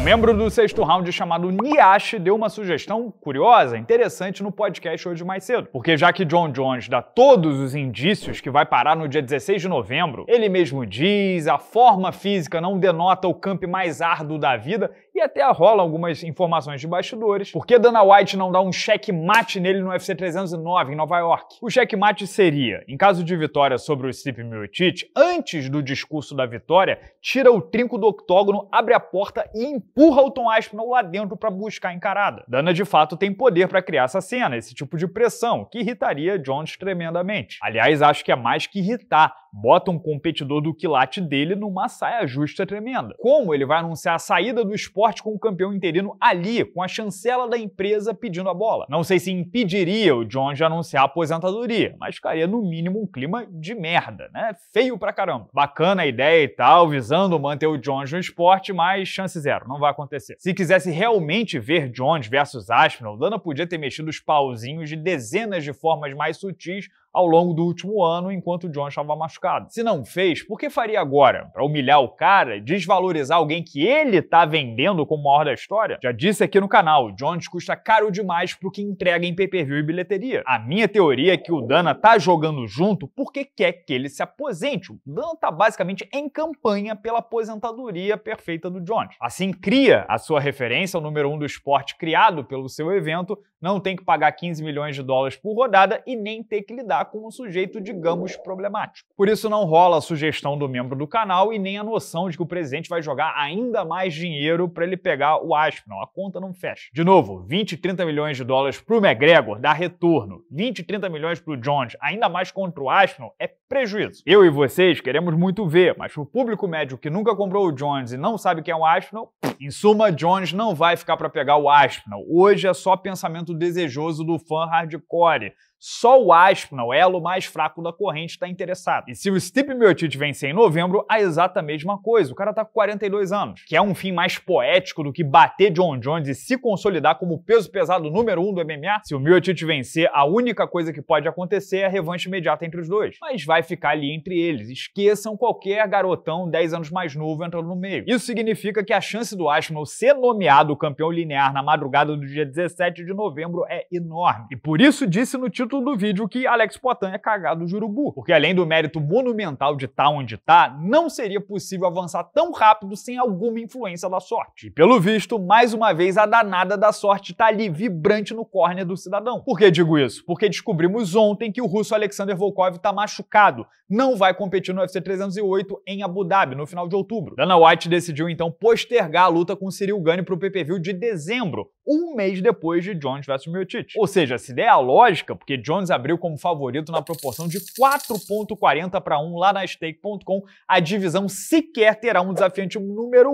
Um membro do sexto round chamado Niashi deu uma sugestão curiosa, interessante no podcast hoje mais cedo. Porque já que John Jones dá todos os indícios que vai parar no dia 16 de novembro, ele mesmo diz, a forma física não denota o camp mais árduo da vida, e até rola algumas informações de bastidores. Por que Dana White não dá um checkmate nele no UFC 309 em Nova York? O checkmate seria, em caso de vitória sobre o Steve Miocic, antes do discurso da vitória, tira o trinco do octógono, abre a porta e empurra o Tom Aspinall lá dentro para buscar a encarada. Dana de fato tem poder para criar essa cena, esse tipo de pressão, que irritaria Jones tremendamente. Aliás, acho que é mais que irritar, bota um competidor do quilate dele numa saia justa tremenda. Como ele vai anunciar a saída do esporte com o campeão interino ali, com a chancela da empresa pedindo a bola? Não sei se impediria o John de anunciar a aposentadoria, mas ficaria no mínimo um clima de merda, né? Feio pra caramba. Bacana a ideia e tal, visando manter o Jones no esporte, mas chance zero, não vai acontecer. Se quisesse realmente ver Jones versus Aspinall, Dana podia ter mexido os pauzinhos de dezenas de formas mais sutis ao longo do último ano enquanto o John estava machucado. Se não fez, por que faria agora? Para humilhar o cara, desvalorizar alguém que ele está vendendo como maior da história? Já disse aqui no canal, o Jones custa caro demais pro que entrega em pay-per-view e bilheteria. A minha teoria é que o Dana tá jogando junto porque quer que ele se aposente. O Dana tá basicamente em campanha pela aposentadoria perfeita do Jones. Assim cria a sua referência ao número 1 um do esporte criado pelo seu evento, não tem que pagar 15 milhões de dólares por rodada e nem ter que lidar com um sujeito, digamos, problemático. Por isso não rola a sugestão do membro do canal e nem a noção de que o presidente vai jogar ainda mais dinheiro para ele pegar o Aspinall. A conta não fecha. De novo, 20, 30 milhões de dólares para o McGregor dá retorno. 20, 30 milhões para o Jones, ainda mais contra o Aspinall, é prejuízo. Eu e vocês queremos muito ver, mas o público médio que nunca comprou o Jones e não sabe quem é o Aspinall, em suma, Jones não vai ficar para pegar o Aspinall. Hoje é só pensamento desejoso do fã hardcore. Só o Aspinall, o elo mais fraco da corrente, está interessado. E se o Stipe Miocic vencer em novembro, a exata mesma coisa. O cara tá com 42 anos, que é um fim mais poético do que bater John Jones e se consolidar como peso pesado número um do MMA. Se o Miocic vencer, a única coisa que pode acontecer é a revanche imediata entre os dois. Mas vai ficar ali entre eles. Esqueçam qualquer garotão 10 anos mais novo entrando no meio. Isso significa que a chance do Aspinall ser nomeado campeão linear na madrugada do dia 17 de novembro é enorme. E por isso disse no título título do vídeo que Alex Potan é cagado jurubu, porque além do mérito monumental de estar tá onde está, não seria possível avançar tão rápido sem alguma influência da sorte. E pelo visto, mais uma vez, a danada da sorte está ali vibrante no córnea do cidadão. Por que digo isso? Porque descobrimos ontem que o russo Alexander Volkov está machucado, não vai competir no UFC 308 em Abu Dhabi no final de outubro. Dana White decidiu então postergar a luta com Cyril Gane para o PPV de dezembro, um mês depois de Jones vs Miocic. Ou seja, se der a lógica, porque Jones abriu como favorito na proporção de 4,40 para 1 lá na stake.com. A divisão sequer terá um desafiante número 1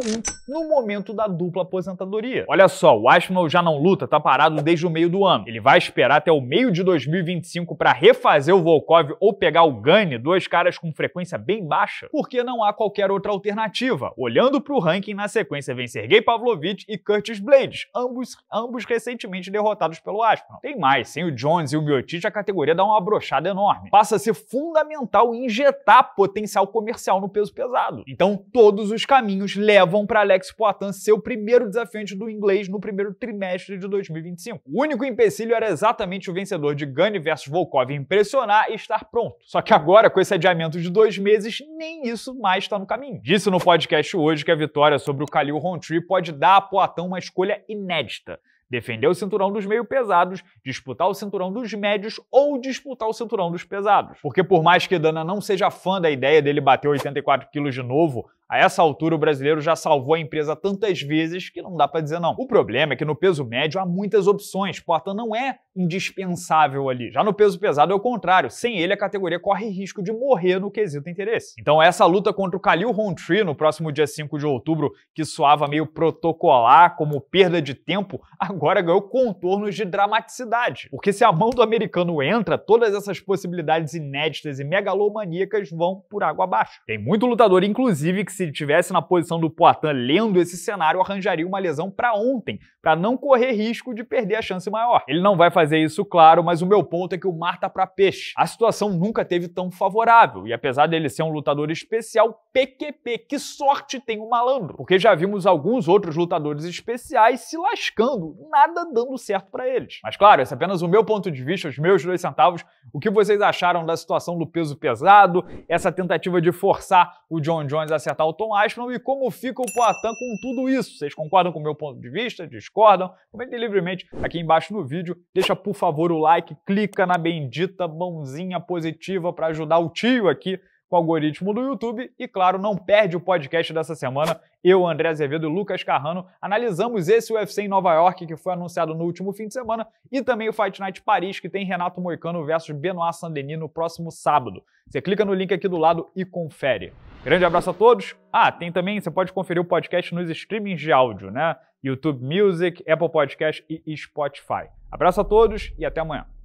no momento da dupla aposentadoria. Olha só, o Aspinall já não luta, tá parado desde o meio do ano. Ele vai esperar até o meio de 2025 para refazer o Volkov ou pegar o Gane, dois caras com frequência bem baixa, porque não há qualquer outra alternativa. Olhando para o ranking, na sequência vem Sergei Pavlovich e Curtis Blades, ambos, ambos recentemente derrotados pelo Aspinall. Tem mais, sem o Jones e o Miotic, prestígio, a categoria dá uma brochada enorme. Passa a ser fundamental injetar potencial comercial no peso pesado. Então, todos os caminhos levam para Alex Poitin ser o primeiro desafiante do inglês no primeiro trimestre de 2025. O único empecilho era exatamente o vencedor de Gane versus Volkov impressionar e estar pronto. Só que agora, com esse adiamento de dois meses, nem isso mais está no caminho. Disse no podcast hoje que a vitória sobre o Khalil Rountree pode dar a Poitin uma escolha inédita defender o cinturão dos meio pesados, disputar o cinturão dos médios ou disputar o cinturão dos pesados. Porque por mais que Dana não seja fã da ideia dele bater 84 quilos de novo, a essa altura, o brasileiro já salvou a empresa tantas vezes que não dá para dizer não. O problema é que no peso médio há muitas opções, Porta não é indispensável ali. Já no peso pesado é o contrário, sem ele a categoria corre risco de morrer no quesito interesse. Então, essa luta contra o Khalil Rountree no próximo dia 5 de outubro, que soava meio protocolar, como perda de tempo, agora ganhou contornos de dramaticidade. Porque se a mão do americano entra, todas essas possibilidades inéditas e megalomaníacas vão por água abaixo. Tem muito lutador, inclusive, que se tivesse na posição do Poitin lendo esse cenário, arranjaria uma lesão para ontem, para não correr risco de perder a chance maior. Ele não vai fazer isso, claro, mas o meu ponto é que o mar tá para peixe. A situação nunca teve tão favorável, e apesar dele ser um lutador especial, PQP, que sorte tem o malandro, porque já vimos alguns outros lutadores especiais se lascando, nada dando certo para eles. Mas claro, esse é apenas o meu ponto de vista, os meus dois centavos, o que vocês acharam da situação do peso pesado, essa tentativa de forçar o John Jones a acertar Charlton Aspinall e como fica o Poitin com tudo isso. Vocês concordam com o meu ponto de vista? Discordam? Comentem livremente aqui embaixo no vídeo. Deixa, por favor, o like, clica na bendita mãozinha positiva para ajudar o tio aqui com o algoritmo do YouTube e, claro, não perde o podcast dessa semana. Eu, André Azevedo e Lucas Carrano analisamos esse UFC em Nova York que foi anunciado no último fim de semana e também o Fight Night Paris que tem Renato Moicano versus Benoit Saint-Denis no próximo sábado. Você clica no link aqui do lado e confere. Grande abraço a todos. Ah, tem também, você pode conferir o podcast nos streamings de áudio, né? YouTube Music, Apple Podcast e Spotify. Abraço a todos e até amanhã.